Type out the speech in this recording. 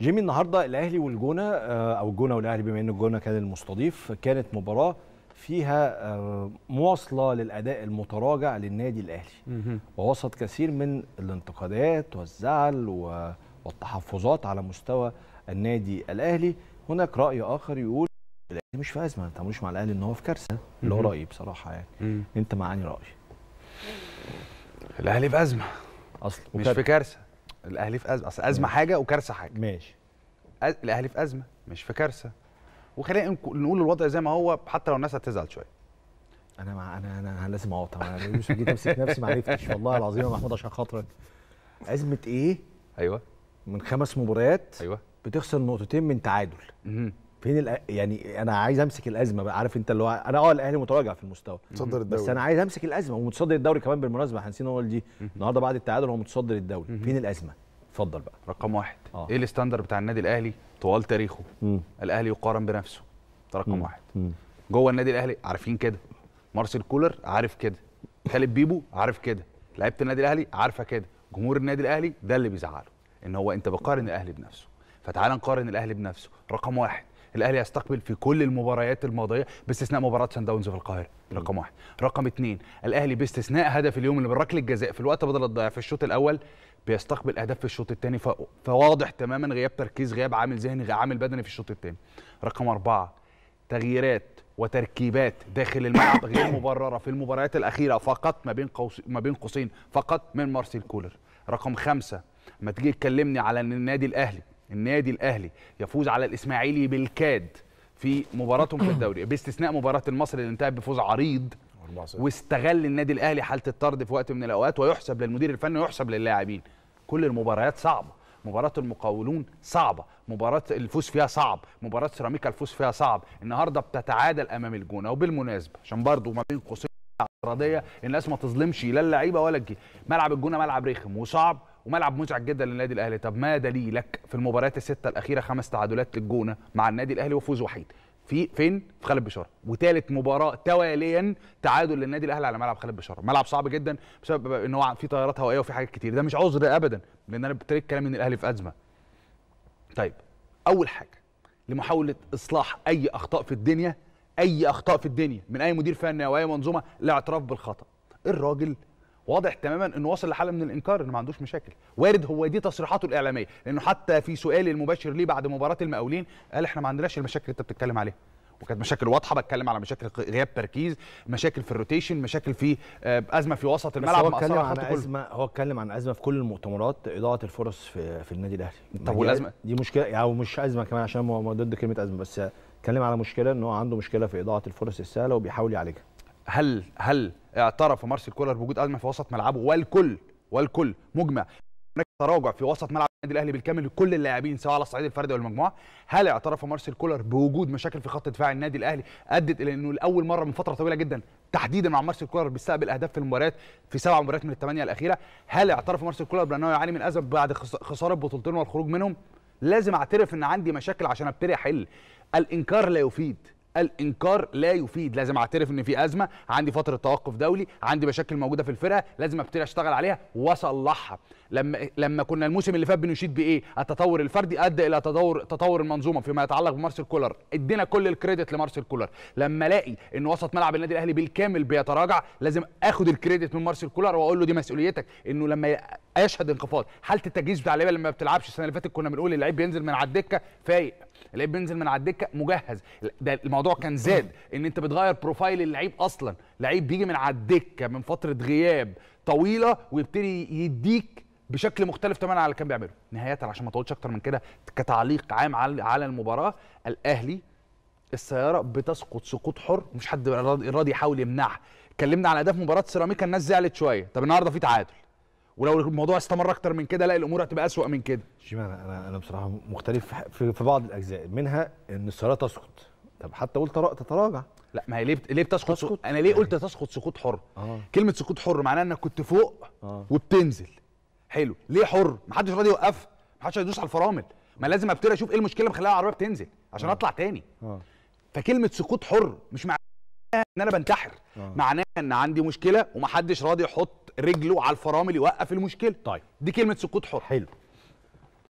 جيمي النهارده الاهلي والجونه آه، او الجونه والاهلي بما ان الجونه كان المستضيف كانت مباراه فيها آه، مواصله للاداء المتراجع للنادي الاهلي ووسط كثير من الانتقادات والزعل والتحفظات على مستوى النادي الاهلي هناك راي اخر يقول الاهلي مش في ازمه ما تعملوش مع الاهلي ان هو في كارثه اللي هو رايي بصراحه يعني انت معاني رايي الاهلي في ازمه اصلا مش في كارثه الاهلي في ازمه اصل ازمه ماشي. حاجه وكارثه حاجه ماشي أز... الاهلي في ازمه مش في كارثه وخلينا نقول الوضع زي ما هو حتى لو الناس هتزعل شويه انا مع انا انا لازم اقاطع انا يوسف جيت امسك نفسي ما عرفتش والله العظيم يا محمود عشان خاطرك ازمه ايه ايوه من خمس مباريات ايوه بتخسر نقطتين من تعادل فين الأ... يعني انا عايز امسك الازمه بقى عارف انت اللي هو انا اه الاهلي متراجع في المستوى متصدر الدوري بس انا عايز امسك الازمه ومتصدر الدوري كمان بالمناسبه احنا نسينا نقول دي النهارده بعد التعادل هو متصدر الدوري فين الازمه اتفضل بقى رقم واحد آه. ايه الستاندر بتاع النادي الاهلي طوال تاريخه مم. الاهلي يقارن بنفسه ده رقم مم. واحد مم. جوه النادي الاهلي عارفين كده مارسيل كولر عارف كده خالد بيبو عارف كده لعيبه النادي الاهلي عارفه كده جمهور النادي الاهلي ده اللي بيزعله ان هو انت بقارن الاهلي بنفسه فتعال نقارن الاهلي بنفسه رقم واحد الاهلي هيستقبل في كل المباريات الماضيه باستثناء مباراه سان داونز في القاهره رقم واحد رقم اثنين الاهلي باستثناء هدف اليوم اللي بالركله الجزاء في الوقت بدل الضياع في الشوط الاول بيستقبل اهداف في الشوط الثاني فواضح تماما غياب تركيز غياب عامل ذهني عامل بدني في الشوط الثاني رقم أربعة تغييرات وتركيبات داخل الملعب غير مبرره في المباريات الاخيره فقط ما بين قوس ما بين قوسين فقط من مارسيل كولر رقم خمسة ما تجي تكلمني على ان النادي الاهلي النادي الاهلي يفوز على الاسماعيلي بالكاد في مباراتهم في الدوري باستثناء مباراه المصري اللي انتهت بفوز عريض واستغل النادي الاهلي حاله الطرد في وقت من الاوقات ويحسب للمدير الفني ويحسب للاعبين كل المباريات صعبه مباراه المقاولون صعبه مباراه الفوز فيها صعب مباراه سيراميكا الفوز فيها صعب النهارده بتتعادل امام الجونه وبالمناسبه عشان برضه ما بين قوسين اعتراضيه الناس ما تظلمش لا اللعيبه ولا الجي ملعب الجونه ملعب رخم وصعب وملعب مزعج جدا للنادي الاهلي طب ما دليلك في المباريات السته الاخيره خمس تعادلات للجونه مع النادي الاهلي وفوز وحيد في فين في خالد بشاره وثالث مباراه تواليا تعادل للنادي الاهلي على ملعب خالد بشاره ملعب صعب جدا بسبب ان هو في طيارات هوائيه وفي حاجات كتير ده مش عذر ابدا لان انا بتريك كلام ان الاهلي في ازمه طيب اول حاجه لمحاوله اصلاح اي اخطاء في الدنيا اي اخطاء في الدنيا من اي مدير فني او اي منظومه الاعتراف بالخطا الراجل واضح تماما انه واصل لحاله من الانكار انه ما عندوش مشاكل وارد هو دي تصريحاته الاعلاميه لانه حتى في سؤال المباشر ليه بعد مباراه المقاولين قال احنا ما عندناش المشاكل اللي انت بتتكلم عليها وكانت مشاكل واضحه بتكلم على مشاكل غياب تركيز مشاكل في الروتيشن مشاكل في آه، ازمه في وسط الملعب هو اتكلم عن ازمه هو اتكلم عن ازمه في كل المؤتمرات اضاعه الفرص في, في النادي الاهلي طب والازمه دي مشكله يعني مش ازمه كمان عشان ما ضد كلمه ازمه بس اتكلم على مشكله ان هو عنده مشكله في اضاعه الفرص السهله وبيحاول يعالجها هل هل اعترف مارسيل كولر بوجود ازمه في وسط ملعبه والكل والكل مجمع هناك تراجع في وسط ملعب النادي الاهلي بالكامل لكل اللاعبين سواء على الصعيد الفردي والمجموعه هل اعترف مارسيل كولر بوجود مشاكل في خط دفاع النادي الاهلي ادت الى انه لاول مره من فتره طويله جدا تحديدا مع مارسيل كولر بيستقبل اهداف في المباريات في سبع مباريات من الثمانيه الاخيره هل اعترف مارسيل كولر بانه يعاني من ازمه بعد خساره بطولتين والخروج منهم لازم اعترف ان عندي مشاكل عشان ابتدي احل الانكار لا يفيد الانكار لا يفيد لازم اعترف ان في ازمه عندي فتره توقف دولي عندي مشاكل موجوده في الفرقه لازم ابتدي اشتغل عليها واصلحها لما لما كنا الموسم اللي فات بنشيد بايه التطور الفردي ادى الى تطور تطور المنظومه فيما يتعلق بمارسيل كولر ادينا كل الكريدت لمارسيل كولر لما الاقي ان وسط ملعب النادي الاهلي بالكامل بيتراجع لازم اخد الكريدت من مارسيل كولر واقول له دي مسؤوليتك انه لما يشهد انخفاض حاله التجهيز بتاع اللعيبه لما بتلعبش السنه اللي فاتت كنا بنقول اللعيب بينزل من على الدكه فايق اللعيب بينزل من على الدكه مجهز ده الموضوع كان زاد ان انت بتغير بروفايل اللعيب اصلا لعيب بيجي من على الدكه من فتره غياب طويله ويبتدي يديك بشكل مختلف تماما على اللي كان بيعمله نهايه عشان ما اطولش اكتر من كده كتعليق عام على المباراه الاهلي السياره بتسقط سقوط حر مش حد راضي يحاول يمنعها اتكلمنا على اهداف مباراه سيراميكا الناس زعلت شويه طب النهارده في تعادل ولو الموضوع استمر اكتر من كده لا الامور هتبقى اسوا من كده اشمعنى انا انا بصراحه مختلف في, بعض الاجزاء منها ان السياره تسقط طب حتى قلت تتراجع لا ما هي ليه ليه بتسقط تسقط؟ انا ليه قلت يعني. تسقط سقوط حر آه. كلمه سقوط حر معناها انك كنت فوق آه. وبتنزل حلو ليه حر ما حدش راضي يوقفها ما حدش هيدوس على الفرامل ما لازم ابتدي اشوف ايه المشكله مخليها العربيه بتنزل عشان آه. اطلع تاني آه. فكلمه سقوط حر مش معناها ان انا بنتحر آه. معناها ان عندي مشكله ومحدش راضي يحط رجله على الفرامل يوقف المشكله طيب دي كلمه سقوط حر حلو